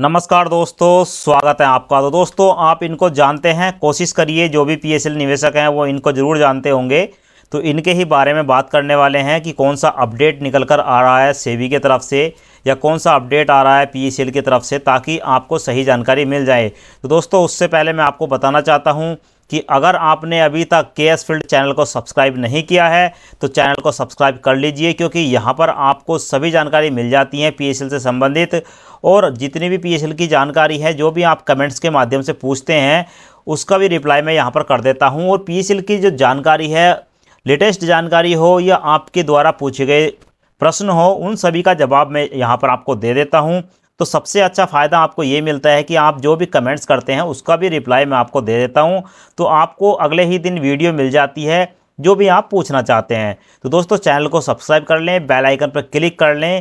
नमस्कार दोस्तों स्वागत है आपका तो दोस्तों आप इनको जानते हैं कोशिश करिए जो भी पीएसएल निवेशक हैं वो इनको ज़रूर जानते होंगे तो इनके ही बारे में बात करने वाले हैं कि कौन सा अपडेट निकल कर आ रहा है सेवी की तरफ से या कौन सा अपडेट आ रहा है पीईसीएल की तरफ से ताकि आपको सही जानकारी मिल जाए तो दोस्तों उससे पहले मैं आपको बताना चाहता हूँ कि अगर आपने अभी तक के एस फील्ड चैनल को सब्सक्राइब नहीं किया है तो चैनल को सब्सक्राइब कर लीजिए क्योंकि यहाँ पर आपको सभी जानकारी मिल जाती है पी से संबंधित और जितनी भी पी की जानकारी है जो भी आप कमेंट्स के माध्यम से पूछते हैं उसका भी रिप्लाई मैं यहाँ पर कर देता हूँ और पी की जो जानकारी है लेटेस्ट जानकारी हो या आपके द्वारा पूछे गए प्रश्न हो उन सभी का जवाब मैं यहाँ पर आपको दे देता हूँ तो सबसे अच्छा फ़ायदा आपको ये मिलता है कि आप जो भी कमेंट्स करते हैं उसका भी रिप्लाई मैं आपको दे देता हूँ तो आपको अगले ही दिन वीडियो मिल जाती है जो भी आप पूछना चाहते हैं तो दोस्तों चैनल को सब्सक्राइब कर लें बेल आइकन पर क्लिक कर लें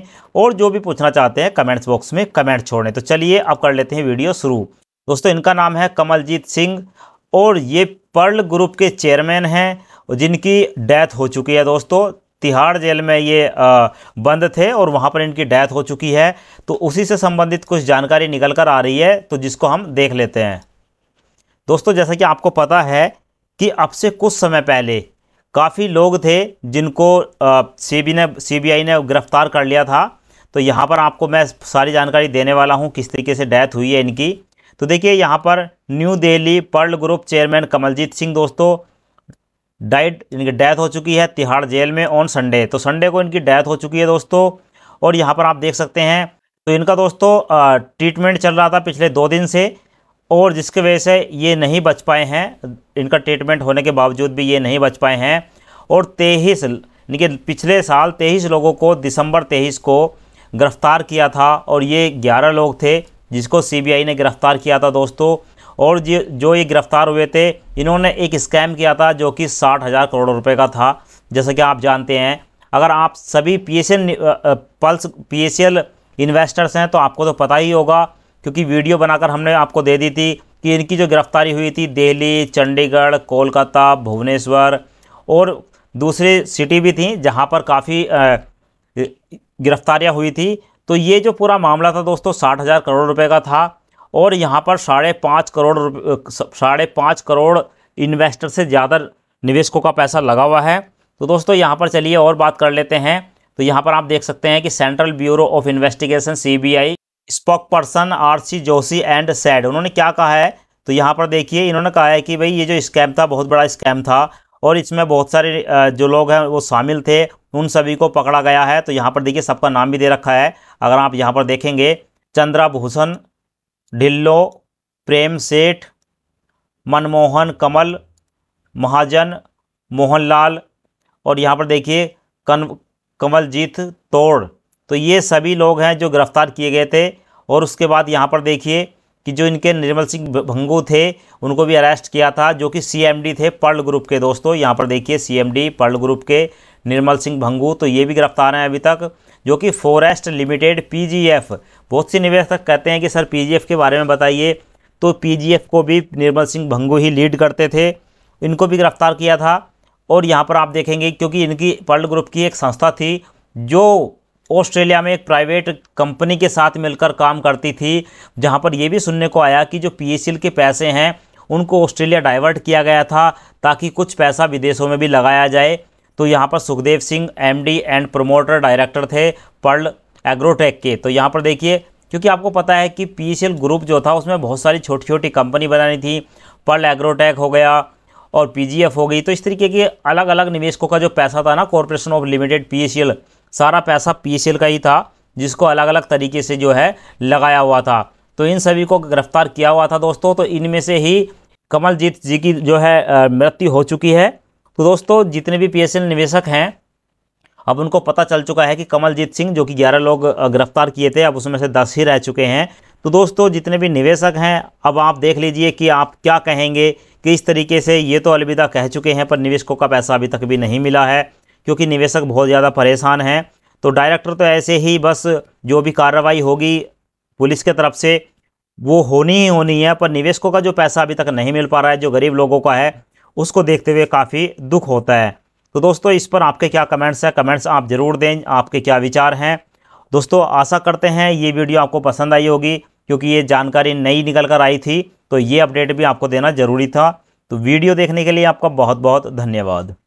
और जो भी पूछना चाहते हैं कमेंट्स बॉक्स में कमेंट छोड़ें तो चलिए अब कर लेते हैं वीडियो शुरू दोस्तों इनका नाम है कमलजीत सिंह और ये पर्ल ग्रुप के चेयरमैन हैं जिनकी डेथ हो चुकी है दोस्तों तिहाड़ जेल में ये बंद थे और वहाँ पर इनकी डेथ हो चुकी है तो उसी से संबंधित कुछ जानकारी निकल कर आ रही है तो जिसको हम देख लेते हैं दोस्तों जैसा कि आपको पता है कि अब से कुछ समय पहले काफ़ी लोग थे जिनको सीबी ने सीबीआई ने गिरफ्तार कर लिया था तो यहाँ पर आपको मैं सारी जानकारी देने वाला हूँ किस तरीके से डेथ हुई है इनकी तो देखिए यहाँ पर New Delhi Pearl group chairman Kamaljeet Singh दोस्तों डाइट इनकी डेथ हो चुकी है तिहाड़ जेल में ऑन संडे तो संडे को इनकी डेथ हो चुकी है दोस्तों और यहाँ पर आप देख सकते हैं तो इनका दोस्तों ट्रीटमेंट चल रहा था पिछले दो दिन से और जिसके वजह से ये नहीं बच पाए हैं इनका ट्रीटमेंट होने के बावजूद भी ये नहीं बच पाए हैं और तेईस यानी कि पिछले साल तेईस लोगों को दिसंबर तेईस को गिरफ़्तार किया था और ये ग्यारह लोग थे जिसको सीबीआई ने गिरफ़्तार किया था दोस्तों और जो जो ये गिरफ़्तार हुए थे इन्होंने एक स्कैम किया था जो कि साठ हज़ार करोड़ रुपए का था जैसा कि आप जानते हैं अगर आप सभी पी पल्स पी इन्वेस्टर्स हैं तो आपको तो पता ही होगा क्योंकि वीडियो बनाकर हमने आपको दे दी थी कि इनकी जो गिरफ़्तारी हुई थी दिल्ली चंडीगढ़ कोलकाता भुवनेश्वर और दूसरी सिटी भी थी जहाँ पर काफ़ी गिरफ़्तारियाँ हुई थी तो ये जो पूरा मामला था दोस्तों साठ हज़ार करोड़ रुपए का था और यहाँ पर साढ़े पाँच करोड़ साढ़े पाँच करोड़ इन्वेस्टर से ज़्यादा निवेशकों का पैसा लगा हुआ है तो दोस्तों यहाँ पर चलिए और बात कर लेते हैं तो यहाँ पर आप देख सकते हैं कि central bureau of investigation I spokesperson R C Joshi and said उन्होंने क्या कहा है तो यहाँ पर देखिए इन्होंने कहा है कि भाई ये जो स्कैम था बहुत बड़ा स्कैम था और इसमें बहुत सारे जो लोग हैं वो शामिल थे उन सभी को पकड़ा गया है तो यहाँ पर देखिए सबका नाम भी दे रखा है अगर आप यहाँ पर देखेंगे चंद्रा भूषण ढिल्लो प्रेम सेठ मनमोहन कमल महाजन मोहनलाल और यहाँ पर देखिए कन कमलजीत तोड़ तो ये सभी लोग हैं जो गिरफ्तार किए गए थे और उसके बाद यहाँ पर देखिए कि जो इनके निर्मल सिंह भंगू थे उनको भी अरेस्ट किया था जो कि सीएमडी थे पर्ल ग्रुप के दोस्तों यहाँ पर देखिए सीएमडी पर्ल ग्रुप के निर्मल सिंह भंगू तो ये भी गिरफ्तार हैं अभी तक जो कि फॉरेस्ट लिमिटेड पीजीएफ बहुत से निवेशक कहते हैं कि सर पीजीएफ के बारे में बताइए तो पीजीएफ को भी निर्मल सिंह भंगू ही लीड करते थे इनको भी गिरफ्तार किया था और यहाँ पर आप देखेंगे क्योंकि इनकी वर्ल्ड ग्रुप की एक संस्था थी जो ऑस्ट्रेलिया में एक प्राइवेट कंपनी के साथ मिलकर काम करती थी जहाँ पर यह भी सुनने को आया कि जो पी e के पैसे हैं उनको ऑस्ट्रेलिया डाइवर्ट किया गया था ताकि कुछ पैसा विदेशों में भी लगाया जाए तो यहाँ पर Sukhdev Singh MD and promoter director थे पर्ल एग्रोटेक के तो यहाँ पर देखिए क्योंकि आपको पता है कि पी ग्रुप जो था उसमें बहुत सारी छोटी छोटी कंपनी बनानी थी पर्ल एग्रोटेक हो गया और पी हो गई तो इस तरीके के अलग अलग निवेशकों का जो पैसा था ना कॉरपोरेशन ऑफ लिमिटेड पी सारा पैसा पी का ही था जिसको अलग अलग तरीके से जो है लगाया हुआ था तो इन सभी को गिरफ्तार किया हुआ था दोस्तों तो इनमें से ही कमलजीत जी की जो है मृत्यु हो चुकी है तो दोस्तों जितने भी पीएसएल निवेशक हैं अब उनको पता चल चुका है कि कमलजीत सिंह जो कि ग्यारह लोग गिरफ्तार किए थे अब उसमें से दस ही रह चुके हैं तो दोस्तों जितने भी निवेशक हैं अब आप देख लीजिए कि आप क्या कहेंगे कि इस तरीके से ये तो अलविदा कह चुके हैं पर निवेशकों का पैसा अभी तक भी नहीं मिला है क्योंकि निवेशक बहुत ज़्यादा परेशान हैं तो डायरेक्टर तो ऐसे ही बस जो भी कार्रवाई होगी पुलिस के तरफ से वो होनी ही होनी है पर निवेशकों का जो पैसा अभी तक नहीं मिल पा रहा है जो गरीब लोगों का है उसको देखते हुए काफ़ी दुख होता है तो दोस्तों इस पर आपके क्या कमेंट्स हैं कमेंट्स आप ज़रूर दें आपके क्या विचार हैं दोस्तों आशा करते हैं ये वीडियो आपको पसंद आई होगी क्योंकि ये जानकारी नई निकल कर आई थी तो ये अपडेट भी आपको देना ज़रूरी था तो वीडियो देखने के लिए आपका बहुत बहुत धन्यवाद